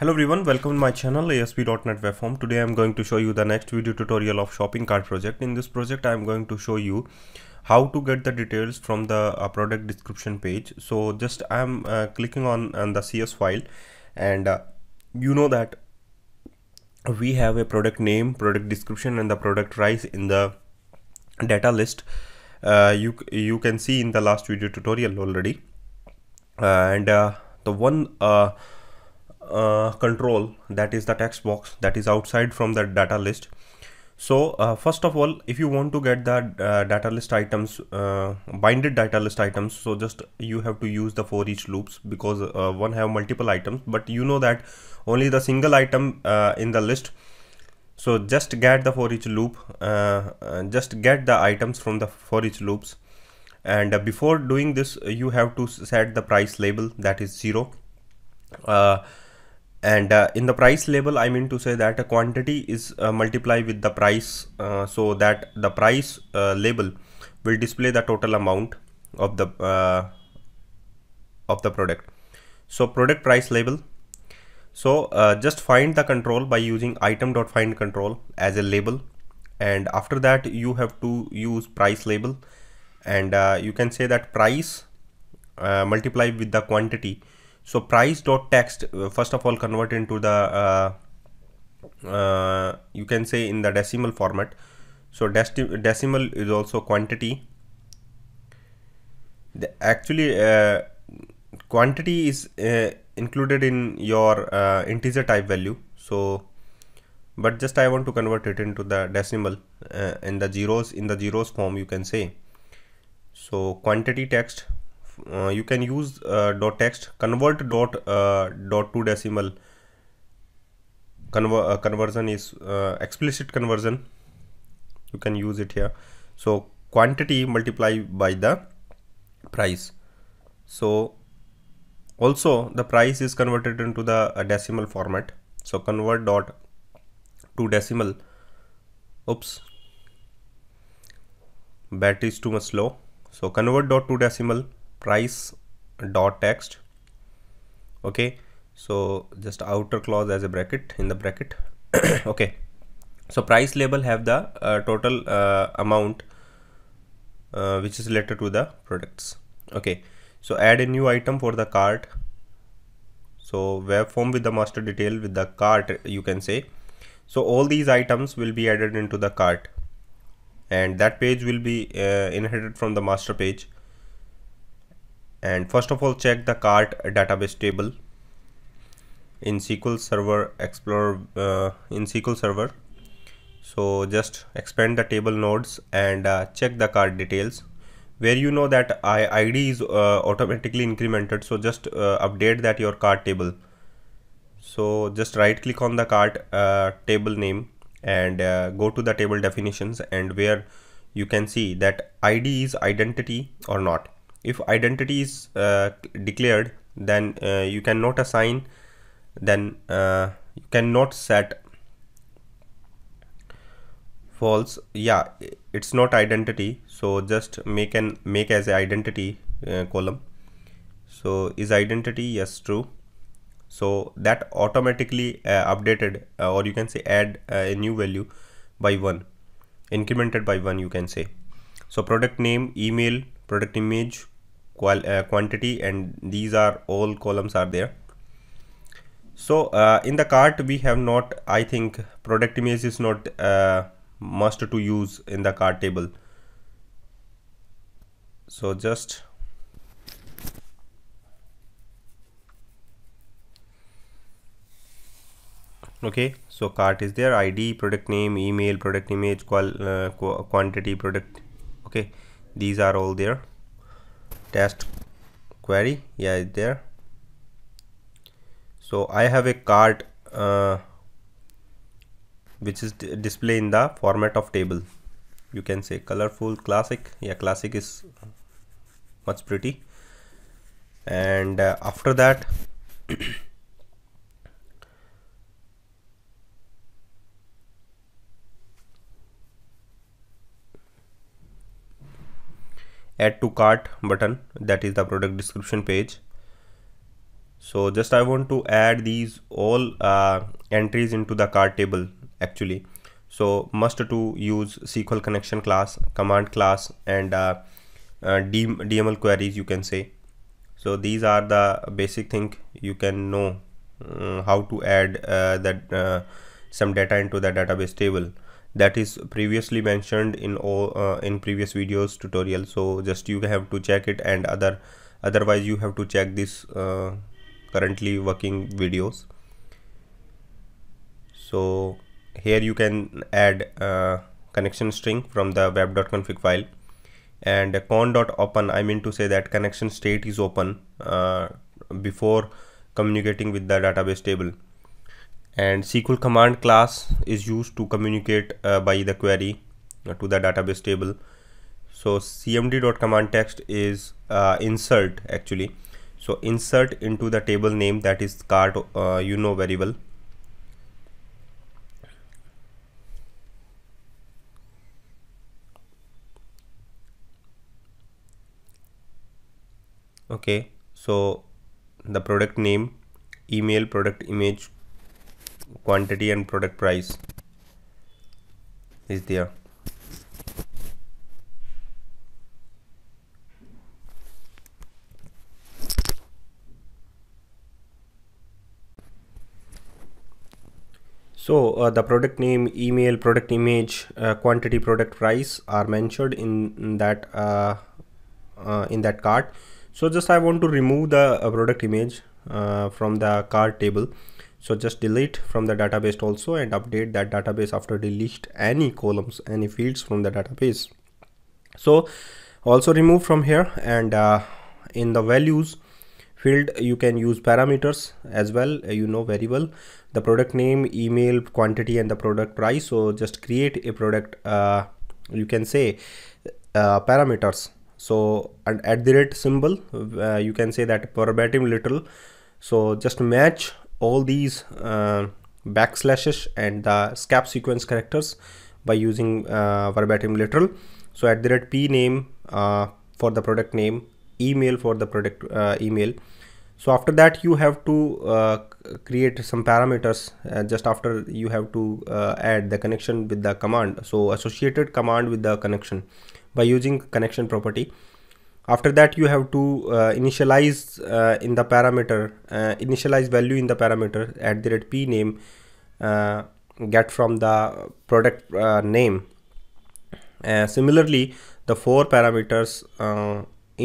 Hello everyone, welcome to my channel ASP.NET Webform. Today I'm going to show you the next video tutorial of shopping cart project. In this project I'm going to show you how to get the details from the uh, product description page. So just I'm uh, clicking on, on, the CS file and uh, you know that we have a product name, product description and the product price in the data list. Uh, you, you can see in the last video tutorial already uh, and uh, the one uh, control that is the text box that is outside from the data list so uh, first of all if you want to get the uh, data list items uh, binded data list items so just you have to use the for each loops because uh, one have multiple items but you know that only the single item in the list so just get the for each loop just get the items from the for each loops and before doing this you have to set the price label that is zero uh, and uh, in the price label I mean to say that a quantity is uh, multiplied with the price uh, so that the price uh, label will display the total amount of the uh, of the product so product price label so uh, just find the control by using item.find control as a label and after that you have to use price label and you can say that price multiply with the quantity so price dot text uh, first of all convert into the uh, uh, you can say in the decimal format so decimal is also quantity the actually uh, quantity is uh, included in your uh, integer type value so but just I want to convert it into the decimal uh, in the zeros in the zeros form you can say so quantity text uh, you can use uh, dot text convert dot uh, dot to decimal Conver uh, conversion is uh, explicit conversion you can use it here so quantity multiply by the price so also the price is converted into the uh, decimal format so convert dot to decimal oops battery is too much slow so convert dot to decimal price dot text okay so just outer clause as a bracket in the bracket okay so price label have the uh, total uh, amount uh, which is related to the products okay so add a new item for the cart so web form with the master detail with the cart you can say so all these items will be added into the cart and that page will be uh, inherited from the master page and first of all check the cart database table in SQL Server Explorer uh, in SQL Server so just expand the table nodes and uh, check the cart details where you know that I ID is uh, automatically incremented so just uh, update that your cart table so just right click on the cart uh, table name and uh, go to the table definitions and where you can see that ID is identity or not if identity is uh, declared then uh, you cannot assign then uh, you cannot set false yeah it's not identity so just make an make as identity uh, column so is identity yes true so that automatically uh, updated uh, or you can say add a new value by one incremented by one you can say so product name email product image qual uh, quantity and these are all columns are there so uh, in the cart we have not i think product image is not uh, must to use in the cart table so just okay so cart is there id product name email product image qual, uh, qu quantity product okay these are all there test query yeah it's there so I have a card uh, which is display in the format of table you can say colorful classic yeah classic is much pretty and uh, after that add to cart button that is the product description page so just I want to add these all uh, entries into the cart table actually so must to use SQL connection class command class and uh, uh, DML queries you can say so these are the basic thing you can know um, how to add uh, that uh, some data into the database table that is previously mentioned in uh, in previous videos tutorial so just you have to check it and other otherwise you have to check this uh, currently working videos so here you can add connection string from the web.config file and con.open I mean to say that connection state is open uh, before communicating with the database table and SQL command class is used to communicate uh, by the query uh, to the database table so cmd.command text is uh, insert actually so insert into the table name that is card uh, you know very well okay so the product name email product image quantity and product price is there So uh, the product name, email, product image, uh, quantity, product price are mentioned in, in that uh, uh in that cart. So just I want to remove the uh, product image uh, from the cart table so just delete from the database also and update that database after delete any columns any fields from the database so also remove from here and uh, in the values field you can use parameters as well uh, you know very well the product name email quantity and the product price so just create a product uh, you can say uh, parameters so and at the rate symbol uh, you can say that verbatim little so just match all these uh, backslashes and the scap sequence characters by using uh, verbatim literal so at the rate p name uh, for the product name email for the product uh, email so after that you have to uh, create some parameters uh, just after you have to add the connection with the command so associated command with the connection by using connection property after that you have to uh, initialize uh, in the parameter uh, initialize value in the parameter at the rate p name get from the product name similarly the four parameters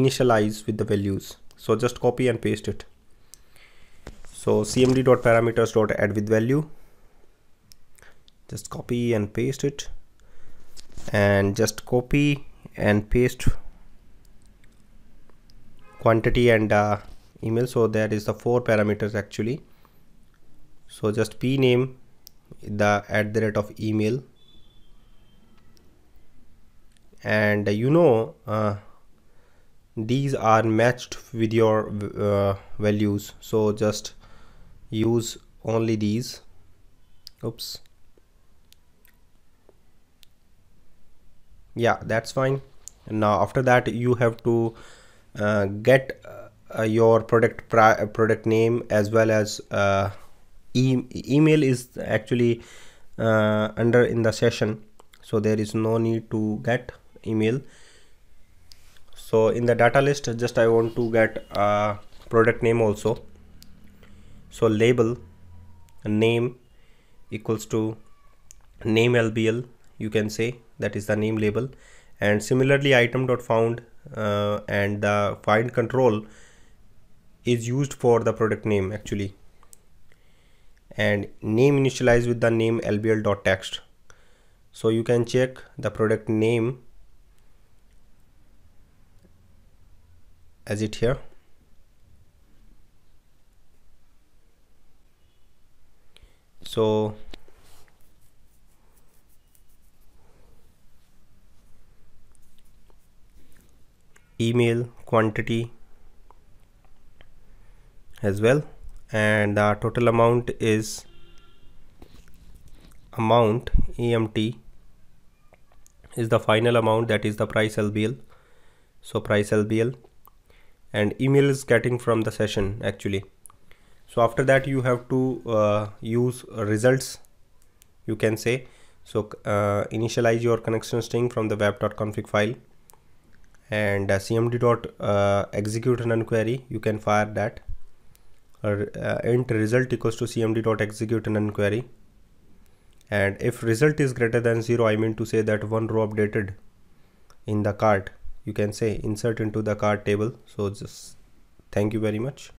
initialize with the values so just copy and paste it so cmd.parameters.add with value just copy and paste it and just copy and paste quantity and uh, email so there is the four parameters actually so just p name the at the rate of email and uh, you know uh, these are matched with your uh, values so just use only these oops yeah that's fine and now after that you have to uh, get uh, your product uh, product name as well as e email is actually under in the session so there is no need to get email so in the data list just I want to get a product name also so label name equals to name LBL you can say that is the name label and similarly item dot found uh, and the find control is used for the product name actually and name initialized with the name lbl dot text. so you can check the product name as it here so email quantity as well and the total amount is amount EMT is the final amount that is the price LBL so price LBL and email is getting from the session actually so after that you have to uh, use results you can say so uh, initialize your connection string from the web.config file and uh, cmd dot uh, execute an query you can fire that or uh, int result equals to cmd dot execute an query and if result is greater than zero i mean to say that one row updated in the cart you can say insert into the cart table so just thank you very much